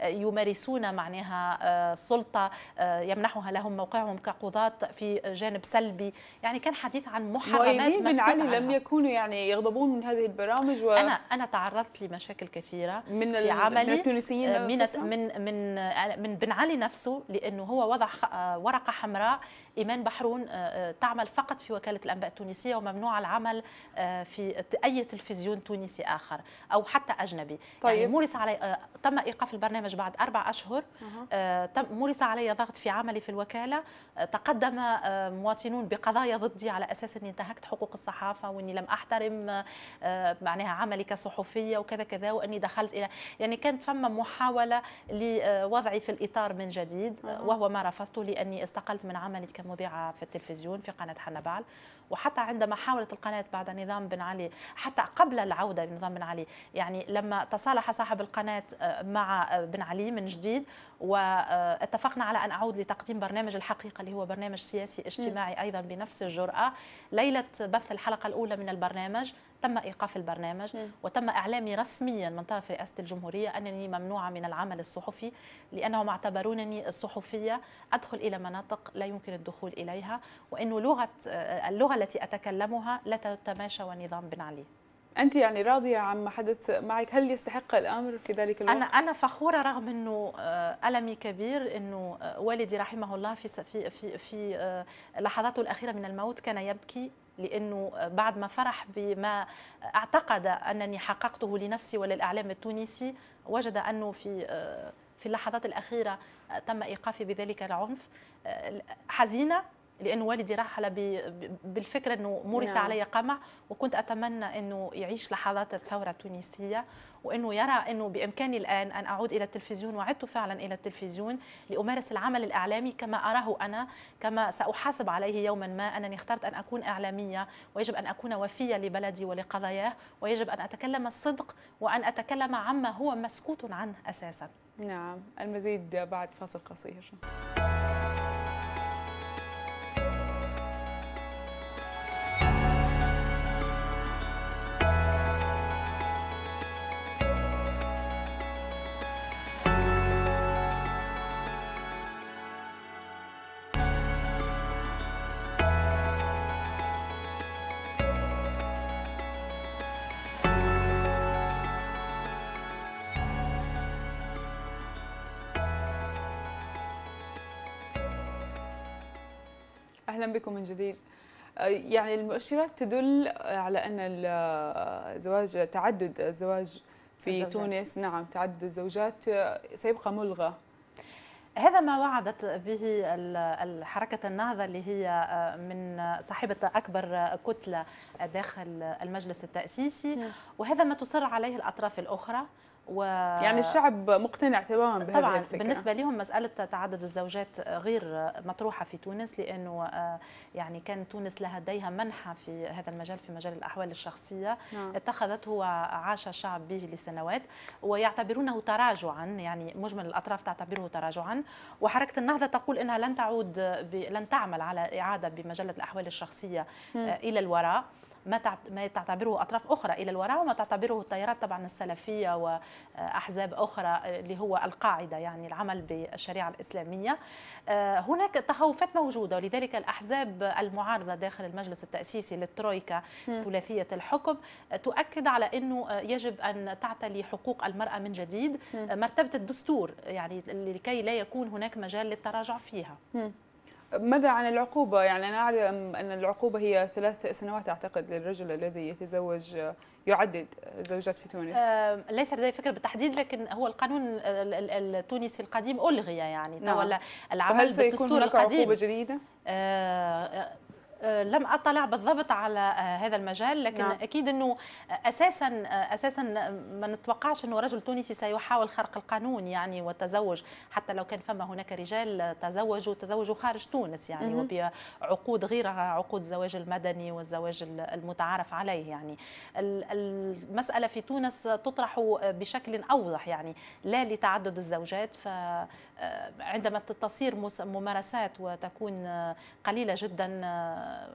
يمارسون معناها السلطة يمنحها لهم موقعهم كقضاة في جانب سلبي يعني كان حديث عن محرمات من علي عنها. لم يكونوا يعني يغضبون من هذه البرامج و... أنا أنا تعرضت لمشاكل كثيرة من في عملي التونسيين آه، من من من آه، من بن علي نفسه لانه هو وضع آه، ورقه حمراء ايمان بحرون تعمل فقط في وكاله الانباء التونسيه وممنوع العمل في اي تلفزيون تونسي اخر او حتى اجنبي يعني طيب. يعني مورس علي تم ايقاف البرنامج بعد اربع اشهر مورس علي ضغط في عملي في الوكاله تقدم مواطنون بقضايا ضدي على اساس اني انتهكت حقوق الصحافه واني لم احترم معناها عملي كصحفيه وكذا كذا واني دخلت الى يعني كانت فما محا محاولة لوضعي في الإطار من جديد آه. وهو ما رفضته لأني استقلت من عملي كمذيعة في التلفزيون في قناة حنا وحتى عندما حاولت القناة بعد نظام بن علي حتى قبل العودة لنظام بن علي يعني لما تصالح صاحب القناة آه، مع آه، بن علي من جديد واتفقنا على أن أعود لتقديم برنامج الحقيقة اللي هو برنامج سياسي اجتماعي أيضا بنفس الجرأة ليلة بث الحلقة الأولى من البرنامج تم ايقاف البرنامج وتم اعلامي رسميا من طرف رئاسه الجمهوريه انني ممنوعه من العمل الصحفي لانهم اعتبرونني صحفيه ادخل الى مناطق لا يمكن الدخول اليها وانه لغه آه، اللغه التي اتكلمها لا تتماشى ونظام بن علي انت يعني راضيه عما حدث معك هل يستحق الامر في ذلك الوقت انا انا فخوره رغم انه آه، المي كبير انه آه، والدي رحمه الله في في, في لحظاته الاخيره من الموت كان يبكي لأنه بعد ما فرح بما اعتقد أنني حققته لنفسي وللإعلام التونسي وجد أنه في آه، في اللحظات الأخيرة تم إيقافي بذلك العنف آه، حزينة لانه والدي رحل بالفكره انه مورس نعم. علي قمع وكنت اتمنى انه يعيش لحظات الثوره التونسيه وانه يرى انه بامكاني الان ان اعود الى التلفزيون وعدت فعلا الى التلفزيون لامارس العمل الاعلامي كما اراه انا كما ساحاسب عليه يوما ما انني اخترت ان اكون اعلاميه ويجب ان اكون وفيه لبلدي ولقضاياه ويجب ان اتكلم الصدق وان اتكلم عما هو مسكوت عنه اساسا. نعم المزيد بعد فاصل قصير. أهلا بكم من جديد آه، يعني المؤشرات تدل على أن الزواج آه، تعدد الزواج في الزوجات. تونس نعم تعدد الزوجات آه، سيبقى ملغى هذا ما وعدت به حركة النهضة اللي هي من صاحبة أكبر كتلة داخل المجلس التأسيسي وهذا ما تصر عليه الأطراف الأخرى و... يعني الشعب مقتنع تماما بهذه طبعا الفكرة. بالنسبه لهم مساله تعدد الزوجات غير مطروحه في تونس لانه آه، يعني كان تونس لها لديها منحه في هذا المجال في مجال الاحوال الشخصيه نعم. اتخذته وعاش الشعب به لسنوات ويعتبرونه تراجعا يعني مجمل الاطراف تعتبره تراجعا وحركه النهضه تقول انها لن تعود ب... لن تعمل على اعاده بمجله الاحوال الشخصيه م. آه، الى الوراء ما ما تعتبره اطراف اخرى الى الوراء وما تعتبره التيارات طبعا السلفيه و آه، أحزاب أخرى آه، اللي هو القاعدة يعني العمل بالشريعة الإسلامية آه، هناك تخوفات موجودة ولذلك الأحزاب المعارضة داخل المجلس التأسيسي للترويكا ثلاثية الحكم تؤكد على أنه يجب أن تعتلي حقوق المرأة من جديد مرتبة الدستور يعني لكي لا يكون هناك مجال للتراجع فيها ماذا عن العقوبة؟ يعني أنا أعلم أن العقوبة هي ثلاث سنوات أعتقد للرجل الذي يتزوج يعدد زوجات في تونس. آه ليس لدي فكرة بالتحديد لكن هو القانون التونسي القديم ألغي يعني نعم. تولى نعم. العمل بالدستور القديم. هل سيكون هناك عقوبة جديدة؟ آه, آه، آه، لم اطلع بالضبط على آه، هذا المجال لكن نعم. اكيد انه اساسا آه، اساسا ما نتوقعش انه رجل تونسي سيحاول خرق القانون يعني والتزوج حتى لو كان فما هناك رجال تزوجوا تزوجوا خارج تونس يعني وبعقود غير عقود الزواج المدني والزواج المتعارف عليه يعني المساله في تونس تطرح بشكل اوضح يعني لا لتعدد الزوجات ف آه، عندما تصير ممارسات وتكون آه، قليله جدا آه،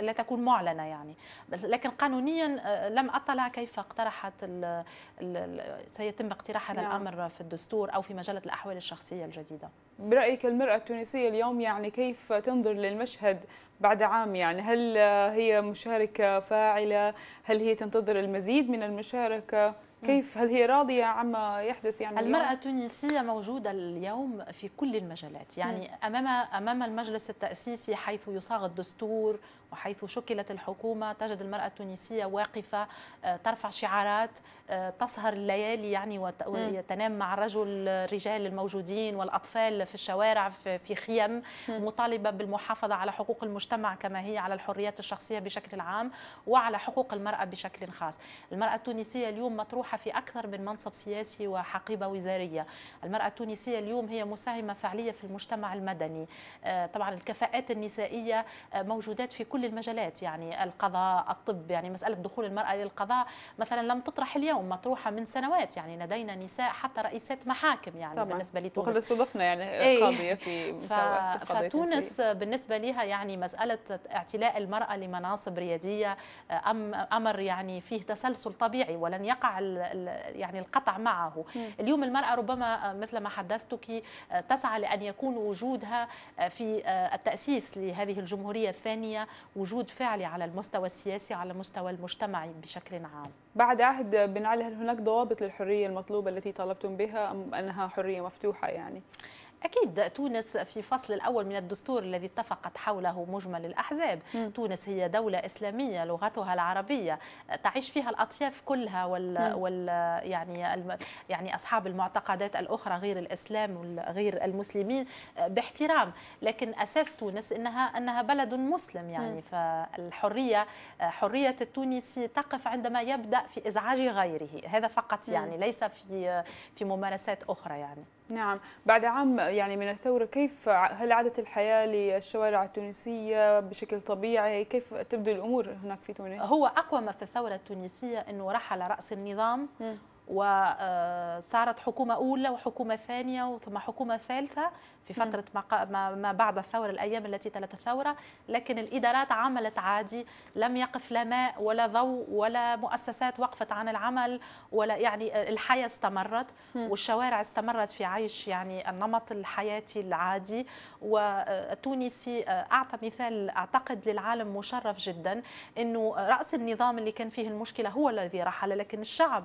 لا تكون معلنه يعني لكن قانونيا لم اطلع كيف اقترحت ال ال سيتم اقتراح هذا نعم. الامر في الدستور او في مجله الاحوال الشخصيه الجديده برايك المراه التونسيه اليوم يعني كيف تنظر للمشهد بعد عام يعني هل هي مشاركه فاعله هل هي تنتظر المزيد من المشاركه كيف هل هي راضية عما يحدث يعني المرأة التونسية موجودة اليوم في كل المجالات يعني أمام أمام المجلس التأسيسي حيث يصاغ الدستور وحيث شكلت الحكومة تجد المرأة التونسية واقفة آه، ترفع شعارات آه، تسهر الليالي يعني وتنام مع الرجل الرجال الموجودين والأطفال في الشوارع في خيم مطالبة بالمحافظة على حقوق المجتمع كما هي على الحريات الشخصية بشكل عام وعلى حقوق المرأة بشكل خاص المرأة التونسية اليوم مطروحة مطروحه في اكثر من منصب سياسي وحقيبه وزاريه المراه التونسيه اليوم هي مساهمه فعليه في المجتمع المدني آه، طبعا الكفاءات النسائيه آه، موجودات في كل المجالات يعني القضاء الطب يعني مساله دخول المراه للقضاء مثلا لم تطرح اليوم مطروحه من سنوات يعني لدينا نساء حتى رئيسات محاكم يعني طبعا. بالنسبه لتونس وقد استضفنا يعني إيه. قاضيه في ف... فتونس بالنسبه لها يعني مساله اعتلاء المراه لمناصب رياديه آه، أم امر يعني فيه تسلسل طبيعي ولن يقع يعني القطع معه اليوم المرأة ربما آه، مثل ما حدثتك آه، تسعى لأن يكون وجودها آه، في التأسيس لهذه الجمهورية الثانية وجود فعلي على المستوى السياسي على المستوى المجتمعي بشكل عام بعد عهد بن علي هل هناك ضوابط للحرية المطلوبة التي طالبتم بها أم أنها حرية مفتوحة يعني؟ أكيد تونس في فصل الأول من الدستور الذي اتفقت حوله مجمل الأحزاب م. تونس هي دولة إسلامية لغتها العربية تعيش فيها الأطياف كلها وال, وال يعني الم يعني أصحاب المعتقدات الأخرى غير الإسلام وغير المسلمين آه، باحترام لكن أساس تونس أنها أنها بلد مسلم يعني م. فالحرية آه، حرية التونسي تقف عندما يبدأ في إزعاج غيره هذا فقط يعني ليس في آه، في ممارسات أخرى يعني نعم بعد عام يعني من الثورة كيف هل عادت الحياة للشوارع التونسية بشكل طبيعي كيف تبدو الأمور هناك في تونس هو أقوى ما في الثورة التونسية أنه رحل رأس النظام وصارت آه، حكومة أولى وحكومة ثانية ثم حكومة ثالثة في فترة ما بعد الثورة الأيام التي تلت الثورة لكن الإدارات عملت عادي لم يقف لا ماء ولا ضوء ولا مؤسسات وقفت عن العمل ولا يعني الحياة استمرت والشوارع استمرت في عيش يعني النمط الحياتي العادي وتونسي أعطى مثال أعتقد للعالم مشرف جدا أنه رأس النظام اللي كان فيه المشكلة هو الذي رحل لكن الشعب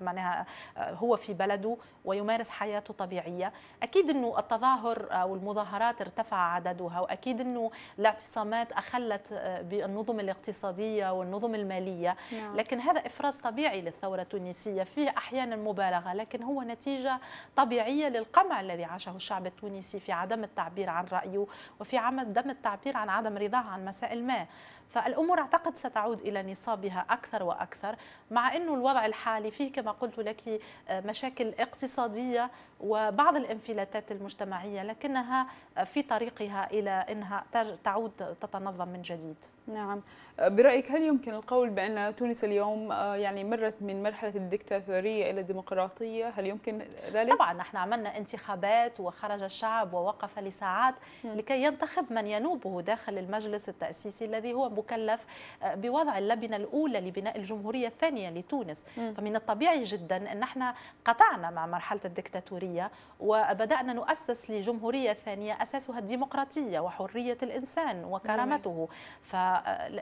معناها هو في بلده ويمارس حياته طبيعية أكيد أنه التظاهر أو المظاهرات ارتفع عددها وأكيد أنه الاعتصامات أخلت آه، بالنظم الاقتصادية والنظم المالية نعم. لكن هذا إفراز طبيعي للثورة التونسية فيه أحيانا مبالغة لكن هو نتيجة طبيعية للقمع الذي عاشه الشعب التونسي في عدم التعبير عن رأيه وفي عدم التعبير عن عدم رضاه عن مسائل ما فالأمور أعتقد ستعود إلى نصابها أكثر وأكثر مع أنه الوضع الحالي فيه كما قلت لك مشاكل اقتصادية وبعض الانفلاتات المجتمعية لكنها في طريقها إلى أنها تعود تتنظم من جديد نعم أه، برأيك هل يمكن القول بأن تونس اليوم أه، يعني مرت من مرحلة الدكتاتورية إلى الديمقراطية هل يمكن ذلك؟ طبعا نحن عملنا انتخابات وخرج الشعب ووقف لساعات نعم. لكي ينتخب من ينوبه داخل المجلس التأسيسي الذي هو مكلف أه، بوضع اللبنة الأولى لبناء الجمهورية الثانية لتونس نعم. فمن الطبيعي جدا أن نحن قطعنا مع مرحلة الدكتاتورية وبدأنا نؤسس لجمهورية ثانية أساسها الديمقراطية وحرية الإنسان نعم. وكرامته ف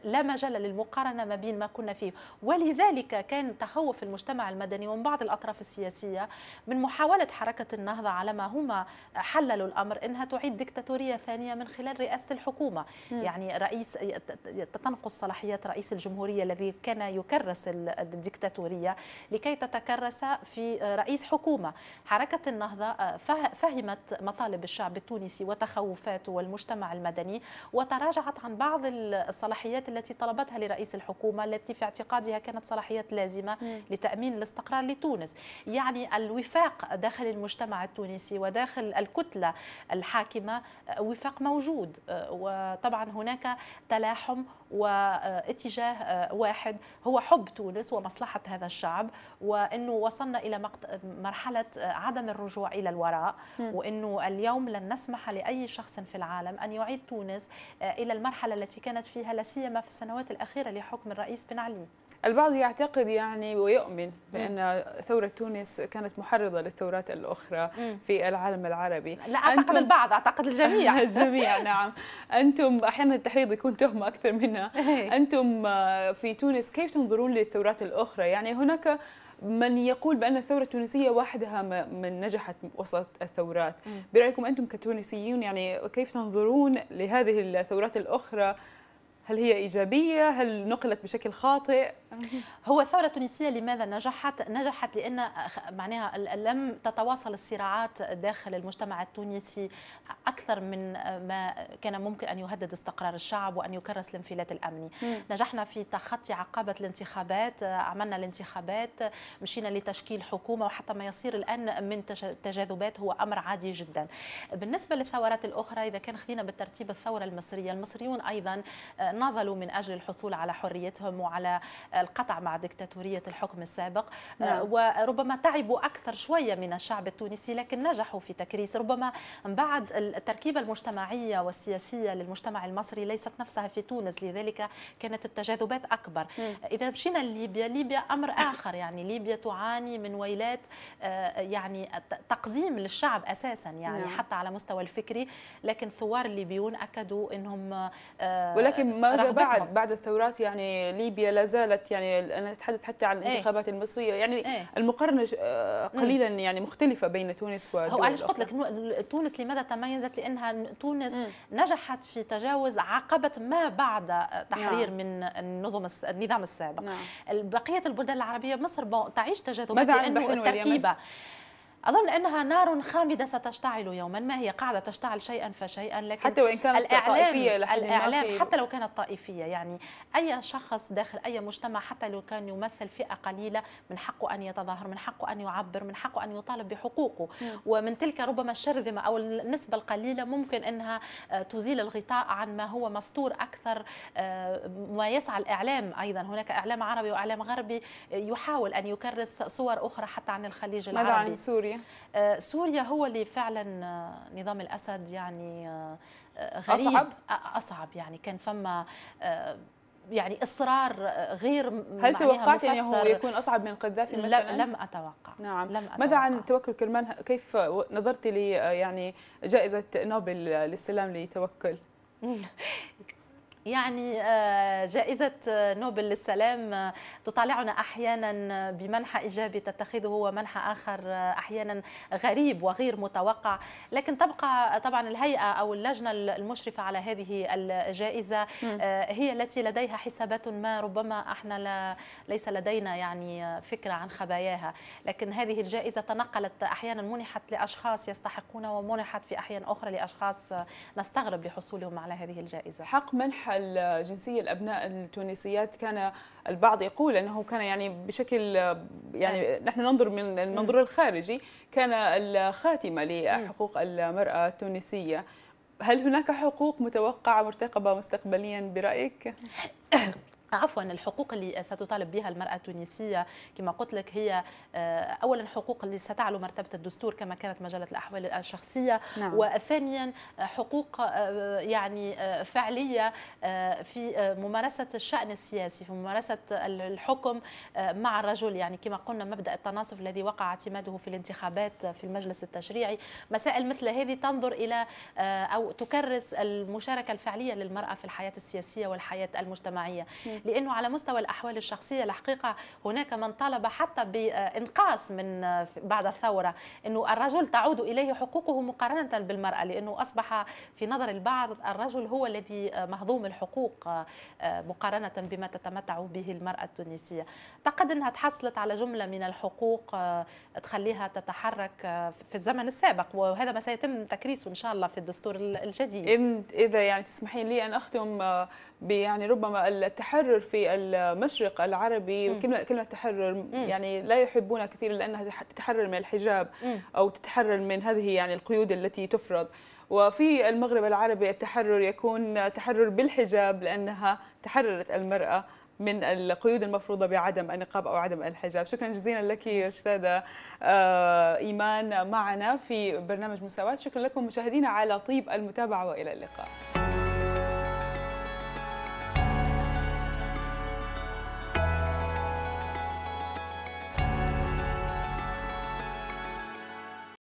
لا مجال للمقارنه ما بين ما كنا فيه ولذلك كان تخوف المجتمع المدني ومن بعض الاطراف السياسيه من محاوله حركه النهضه على ما هما حللوا الامر انها تعيد دكتاتوريه ثانيه من خلال رئاسه الحكومه م. يعني رئيس تنقص صلاحيات رئيس الجمهوريه الذي كان يكرس الدكتاتوريه لكي تتكرس في رئيس حكومه حركه النهضه فهمت مطالب الشعب التونسي وتخوفاته والمجتمع المدني وتراجعت عن بعض الصلاحيات التي طلبتها لرئيس الحكومة التي في اعتقادها كانت صلاحيات لازمة لتأمين الاستقرار لتونس يعني الوفاق داخل المجتمع التونسي وداخل الكتلة الحاكمة آه، وفاق موجود آه، وطبعا هناك تلاحم واتجاه آه، واحد هو حب تونس ومصلحة هذا الشعب وأنه وصلنا إلى مرحلة عدم الرجوع إلى الوراء وأنه اليوم لن نسمح لأي شخص في العالم أن يعيد تونس إلى المرحلة التي كانت فيها لا سيما في السنوات الأخيرة لحكم الرئيس بن علي البعض يعتقد يعني ويؤمن بأن ثورة تونس كانت محرضة للثورات الأخرى م. في العالم العربي لا أعتقد البعض أعتقد الجميع الجميع نعم أنتم أحيانا التحريض يكون تهمة أكثر منها إيه. أنتم في تونس كيف تنظرون للثورات الأخرى يعني هناك من يقول بأن الثورة التونسية وحدها من نجحت وسط الثورات برأيكم أنتم كتونسيين يعني كيف تنظرون لهذه الثورات الأخرى هل هي إيجابية هل نقلت بشكل خاطئ هو الثورة التونسية لماذا نجحت؟ نجحت لأن معناها لم تتواصل الصراعات داخل المجتمع التونسي أكثر من ما كان ممكن أن يهدد استقرار الشعب وأن يكرس الانفلات الأمني مم. نجحنا في تخطي عقبة الانتخابات عملنا الانتخابات مشينا لتشكيل حكومة وحتى ما يصير الآن من تجاذبات هو أمر عادي جدا بالنسبة للثورات الأخرى إذا كان خلينا بالترتيب الثورة المصرية المصريون أيضا آه، ناضلوا من أجل الحصول على حريتهم وعلى آه، القطع مع دكتاتورية الحكم السابق آه، نعم. وربما تعبوا أكثر شوية من الشعب التونسي لكن نجحوا في تكريس ربما بعد التركيبة المجتمعية والسياسية للمجتمع المصري ليست نفسها في تونس لذلك كانت التجاذبات أكبر نعم. إذا مشينا لليبيا ليبيا أمر آخر يعني ليبيا تعاني من ويلات آه، يعني تقزيم للشعب أساسا يعني نعم. حتى على مستوى الفكري لكن ثوار الليبيون أكدوا أنهم آه، ولكن ماذا بعد بعد الثورات يعني ليبيا لا زالت يعني انا اتحدث حتى عن إيه. الانتخابات ايه؟ المصريه يعني ايه؟ المقارنه آه، قليلا يعني مختلفه بين تونس ودول هو علاش قلت لك تونس لماذا تميزت لانها تونس مم. نجحت في تجاوز عقبه ما بعد تحرير نعم. من النظم النظام السابق نعم. بقيه البلدان العربيه مصر تعيش تجاذبات لانه التركيبه أظن أنها نار خامدة ستشتعل يوما ما هي قاعدة تشتعل شيئا فشيئا لكن حتى وإن كانت الإعلام طائفية الإعلام في... حتى لو كانت طائفية يعني أي شخص داخل أي مجتمع حتى لو كان يمثل فئة قليلة من حقه أن يتظاهر من حقه أن يعبر من حقه أن يطالب بحقوقه م. ومن تلك ربما الشرذمة أو النسبة القليلة ممكن أنها تزيل الغطاء عن ما هو مستور أكثر آه، ما يسعى الإعلام أيضا هناك إعلام عربي وإعلام غربي يحاول أن يكرس صور أخرى حتى عن الخليج العربي ماذا عن سوريا سوريا إيه. آه، سوريا هو اللي فعلا آه، نظام الاسد يعني آه، غريب اصعب اصعب يعني كان فما يعني اصرار غير هل توقعت انه هو يكون اصعب من قذافي مثلا؟ لم اتوقع نعم لم أتوقع. ماذا عن توكل كرمان كيف نظرت لي يعني جائزه نوبل للسلام لتوكل؟ يعني آه، جائزة آه، نوبل للسلام آه، تطالعنا أحيانا بمنحى إيجابي تتخذه ومنحى آخر أحيانا غريب وغير متوقع لكن تبقى طبعا الهيئة أو اللجنة المشرفة على هذه الجائزة هي التي لديها حسابات ما ربما احنا لا ليس لدينا يعني فكرة عن خباياها لكن هذه الجائزة تنقلت أحيانا منحت لأشخاص يستحقون ومنحت في أحيان أخرى لأشخاص نستغرب لحصولهم على هذه الجائزة حق منح الجنسية الأبناء التونسيات كان البعض يقول أنه كان يعني بشكل يعني نحن ننظر من المنظور الخارجي كان الخاتمة لحقوق المرأة التونسية هل هناك حقوق متوقعة مرتقبة مستقبليا برأيك؟ عفوا الحقوق اللي ستطالب بها المرأة التونسية كما قلت لك هي آه، أولا حقوق اللي ستعلو مرتبة الدستور كما كانت مجلة الأحوال الشخصية نعم. وثانيا آه، حقوق آه، يعني فعلية في ممارسة الشأن السياسي في ممارسة الحكم مع الرجل يعني كما قلنا مبدأ التناصف الذي وقع اعتماده في الانتخابات في المجلس التشريعي مسائل مثل هذه تنظر إلى أو تكرس المشاركة الفعلية للمرأة في الحياة السياسية والحياة المجتمعية نعم. لانه على مستوى الاحوال الشخصيه الحقيقه هناك من طالب حتى بانقاص من بعد الثوره انه الرجل تعود اليه حقوقه مقارنه بالمراه لانه اصبح في نظر البعض الرجل هو الذي مهضوم الحقوق آه، مقارنه بما تتمتع به المراه التونسيه اعتقد انها تحصلت على جمله من الحقوق آه، تخليها تتحرك آه، في الزمن السابق وهذا ما سيتم تكريسه ان شاء الله في الدستور الجديد اذا يعني تسمحين لي ان اختم يعني ربما التحرر التحرر في المشرق العربي كلمة كلمة تحرر يعني لا يحبونها كثير لأنها تتحرر من الحجاب أو تتحرر من هذه يعني القيود التي تفرض وفي المغرب العربي التحرر يكون تحرر بالحجاب لأنها تحررت المرأة من القيود المفروضة بعدم النقاب أو عدم الحجاب شكرا جزيلا لك أستاذة آه، إيمان معنا في برنامج مساواة شكرا لكم مشاهدينا على طيب المتابعة وإلى اللقاء